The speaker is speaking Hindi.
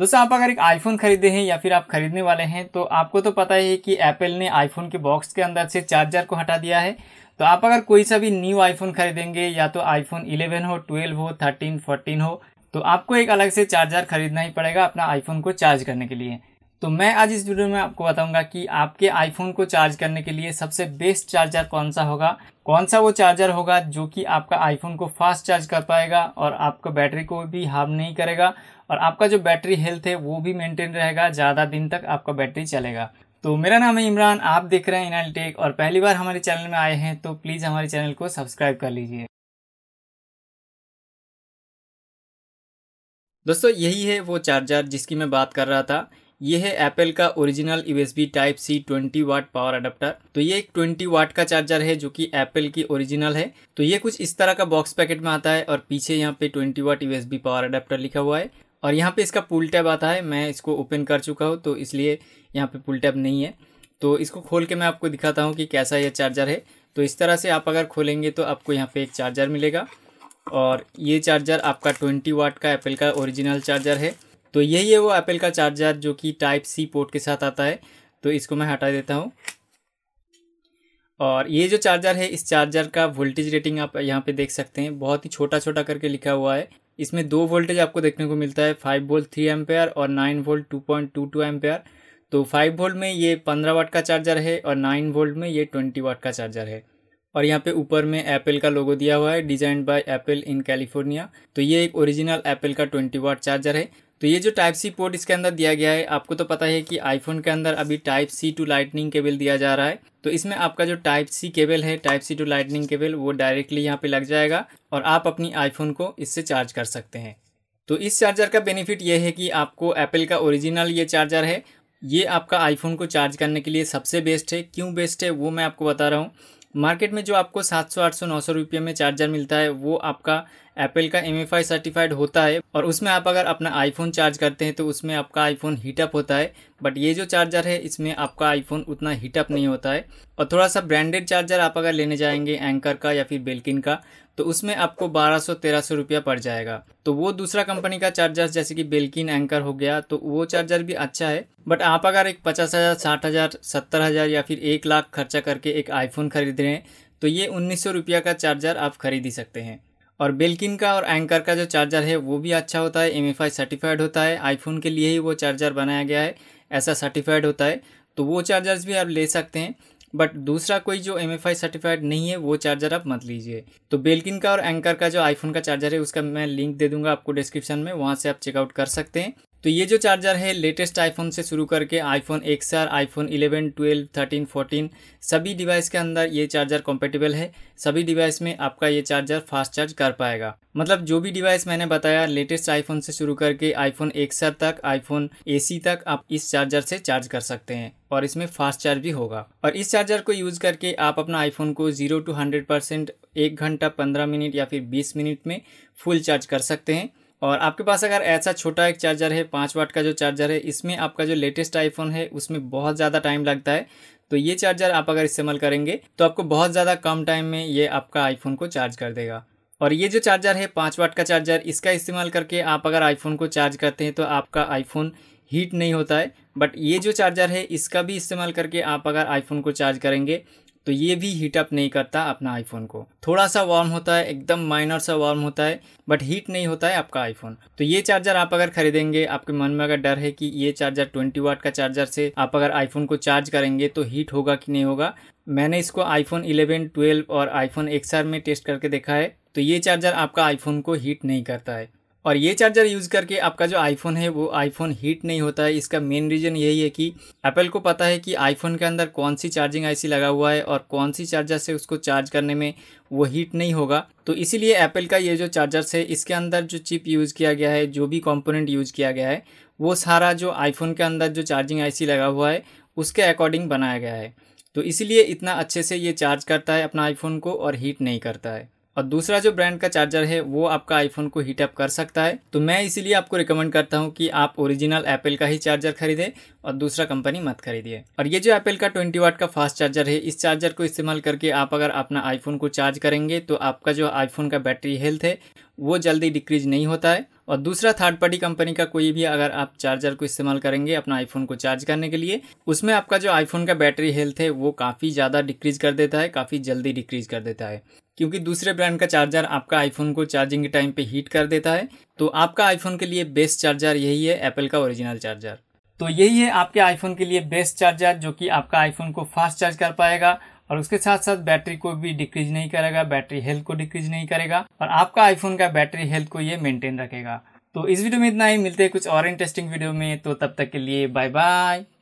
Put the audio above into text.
दोस्तों आप अगर एक आईफोन खरीदे हैं या फिर आप खरीदने वाले हैं तो आपको तो पता ही है कि एप्पल ने आईफोन के बॉक्स के अंदर से चार्जर को हटा दिया है तो आप अगर कोई सा भी न्यू आईफोन खरीदेंगे या तो आईफोन 11 हो 12 हो 13, 14 हो तो आपको एक अलग से चार्जर खरीदना ही पड़ेगा अपना आईफोन को चार्ज करने के लिए तो मैं आज इस वीडियो में आपको बताऊंगा कि आपके आईफोन को चार्ज करने के लिए सबसे बेस्ट चार्जर कौन सा होगा कौन सा वो चार्जर होगा जो कि आपका आईफोन को फास्ट चार्ज कर पाएगा और आपका बैटरी को भी हार्म नहीं करेगा और आपका जो बैटरी हेल्थ है वो भी मेंटेन रहेगा ज़्यादा दिन तक आपका बैटरी चलेगा तो मेरा नाम है इमरान आप देख रहे हैं इनाल टेक और पहली बार हमारे चैनल में आए हैं तो प्लीज़ हमारे चैनल को सब्सक्राइब कर लीजिए दोस्तों यही है वो चार्जर जिसकी मैं बात कर रहा था ये है एप्पल का original USB type C 20 watt power adapter तो ये एक 20 वाट का चार्जर है जो कि एप्पल की ओरिजिनल है तो ये कुछ इस तरह का बॉक्स पैकेट में आता है और पीछे यहाँ पे 20 वाट यूएसबी पावर अडाप्टर लिखा हुआ है और यहाँ पे इसका पुल टैब आता है मैं इसको ओपन कर चुका हूँ तो इसलिए यहाँ पे पुल टैब नहीं है तो इसको खोल के मैं आपको दिखाता हूँ कि कैसा यह चार्जर है तो इस तरह से आप अगर खोलेंगे तो आपको यहाँ पे एक चार्जर मिलेगा और ये चार्जर आपका 20 वाट का एप्पल का ओरिजिनल चार्जर है तो यही है वो एप्पल का चार्जर जो कि टाइप सी पोर्ट के साथ आता है तो इसको मैं हटा देता हूँ और ये जो चार्जर है इस चार्जर का वोल्टेज रेटिंग आप यहाँ पे देख सकते हैं बहुत ही छोटा छोटा करके लिखा हुआ है इसमें दो वोल्टेज आपको देखने को मिलता है फाइव वोल्ट थ्री एम्पेयर और nine volt two point two two ampere तो फाइव वोल्ट में ये पंद्रह वाट का चार्जर है और नाइन वोल्ट में ये ट्वेंटी वाट का चार्जर है और यहाँ पे ऊपर में एप्पल का लोगो दिया हुआ है design by Apple in California तो ये एक ओरिजिनल एप्पल का ट्वेंटी वाट चार्जर है तो ये जो टाइप सी पोर्ट इसके अंदर दिया गया है आपको तो पता है कि आईफोन के अंदर अभी type C to lightning cable दिया जा रहा है तो इसमें आपका जो टाइप सी केबल है type C to lightning cable वो डायरेक्टली यहाँ पे लग जाएगा और आप अपनी आईफोन को इससे चार्ज कर सकते हैं तो इस चार्जर का बेनिफिट ये है कि आपको एप्पल का ओरिजिनल ये चार्जर है ये आपका आईफोन को चार्ज करने के लिए सबसे बेस्ट है क्यों बेस्ट है वो मैं आपको बता रहा हूँ मार्केट में जो आपको 700, 800, 900 रुपये में चार्जर मिलता है वो आपका एप्पल का एम सर्टिफाइड e होता है और उसमें आप अगर अपना आईफोन चार्ज करते हैं तो उसमें आपका आईफोन हीटअप होता है बट ये जो चार्जर है इसमें आपका आईफोन उतना हीटअप नहीं होता है और थोड़ा सा ब्रांडेड चार्जर आप अगर लेने जाएंगे एंकर का या फिर बेल्किन का तो उसमें आपको 1200 1300 रुपया पड़ जाएगा तो वो दूसरा कंपनी का चार्जर जैसे कि बेल्किन एंकर हो गया तो वो चार्जर भी अच्छा है बट आप अगर एक पचास हज़ार साठ हज़ार सत्तर हज़ार या फिर एक लाख खर्चा करके एक आईफोन खरीद रहे हैं तो ये उन्नीस सौ रुपया का चार्जर आप खरीद ही सकते हैं और बेल्किन का और एंकर का जो चार्जर है वो भी अच्छा होता है एम सर्टिफाइड होता है आईफोन के लिए ही वो चार्जर बनाया गया है ऐसा सर्टिफाइड होता है तो वो चार्जर्स भी आप ले सकते हैं बट दूसरा कोई जो एम सर्टिफाइड नहीं है वो चार्जर आप मत लीजिए तो बेल्किन का और एंकर का जो आईफोन का चार्जर है उसका मैं लिंक दे दूंगा आपको डिस्क्रिप्शन में वहाँ से आप चेकआउट कर सकते हैं तो ये जो चार्जर है लेटेस्ट आईफोन से शुरू करके iPhone X R iPhone eleven twelve thirteen fourteen सभी डिवाइस के अंदर ये चार्जर कॉम्पेटेबल है सभी डिवाइस में आपका ये चार्जर फास्ट चार्ज कर पाएगा मतलब जो भी डिवाइस मैंने बताया लेटेस्ट आईफोन से शुरू करके आईफोन एक्स आर तक आईफोन सी तक आप इस चार्जर से चार्ज कर सकते हैं और इसमें फास्ट चार्ज भी होगा और इस चार्जर को यूज़ करके आप अपना आईफोन को जीरो टू हंड्रेड परसेंट एक घंटा पंद्रह मिनट या फिर बीस मिनट में फुल चार्ज कर सकते हैं और आपके पास अगर ऐसा छोटा एक चार्जर है पाँच वाट का जो चार्जर है इसमें आपका जो लेटेस्ट आईफोन है उसमें बहुत ज़्यादा टाइम लगता है तो ये चार्जर आप अगर इस्तेमाल करेंगे तो आपको बहुत ज़्यादा कम टाइम में ये आपका आईफोन को चार्ज कर देगा और ये जो चार्जर है पाँच वाट का चार्जर इसका इस्तेमाल करके आप अगर आईफोन को चार्ज करते हैं तो आपका आईफोन हीट नहीं होता है बट ये जो चार्जर है इसका भी इस्तेमाल करके आप अगर आईफोन को चार्ज करेंगे तो ये भी हीटअप नहीं करता अपना आईफोन को थोड़ा सा वार्म होता है एकदम माइनर सा वार्म होता है बट हीट नहीं होता है आपका आईफोन तो ये चार्जर आप अगर खरीदेंगे आपके मन में अगर डर है कि ये चार्जर 20 वाट का चार्जर से आप अगर आईफोन को चार्ज करेंगे तो हीट होगा कि नहीं होगा मैंने इसको आईफोन इलेवन ट्वेल्व और आईफोन एक्सआर में टेस्ट करके देखा है तो ये चार्जर आपका आईफोन को हीट नहीं करता है और ये चार्जर यूज़ करके आपका जो आईफोन है वो आईफोन हीट नहीं होता है इसका मेन रीज़न यही है कि एप्पल को पता है कि आईफोन के अंदर कौन सी चार्जिंग आईसी लगा हुआ है और कौन सी चार्जर से उसको चार्ज करने में वो हीट नहीं होगा तो इसीलिए एप्पल का ये जो चार्जर्स है इसके अंदर जो चिप यूज़ किया गया है जो भी कॉम्पोनेंट यूज़ किया गया है वो सारा जो आईफोन के अंदर जो चार्जिंग आईसी लगा हुआ है उसके अकॉर्डिंग बनाया गया है तो इसीलिए इतना अच्छे से ये चार्ज करता है अपना आईफोन को और हीट नहीं करता है और दूसरा जो ब्रांड का चार्जर है वो आपका आईफोन को हीटअप कर सकता है तो मैं इसीलिए आपको रिकमेंड करता हूँ कि आप ओरिजिनल एप्पल का ही चार्जर खरीदे और दूसरा कंपनी मत खरीदिए और ये जो एप्पल का ट्वेंटी वाट का फास्ट चार्जर है इस चार्जर को इस्तेमाल करके आप अगर अपना आईफोन को चार्ज करेंगे तो आपका जो आईफोन का बैटरी हेल्थ है वो जल्दी डिक्रीज नहीं होता है और दूसरा थर्ड पार्टी कंपनी का कोई भी अगर आप चार्जर को इस्तेमाल करेंगे अपना आईफोन को चार्ज करने के लिए उसमें आपका जो आईफोन का बैटरी हेल्थ है वो काफ़ी ज़्यादा डिक्रीज कर देता है काफ़ी जल्दी डिक्रीज कर देता है क्योंकि दूसरे ब्रांड का चार्जर आपका आईफोन को चार्जिंग के टाइम पे हीट कर देता है तो आपका आईफोन के लिए बेस्ट चार्जर यही है एप्पल का ओरिजिनल चार्जर तो यही है आपके आईफोन के लिए बेस्ट चार्जर जो कि आपका आईफोन को फास्ट चार्ज कर पाएगा और उसके साथ साथ बैटरी को भी डिक्रीज नहीं करेगा बैटरी हेल्थ को डिक्रीज नहीं करेगा और आपका आईफोन का बैटरी हेल्थ को ये मेंटेन रखेगा तो इस वीडियो में इतना ही मिलते हैं कुछ और इंटरेस्टिंग वीडियो में तो तब तक के लिए बाय बाय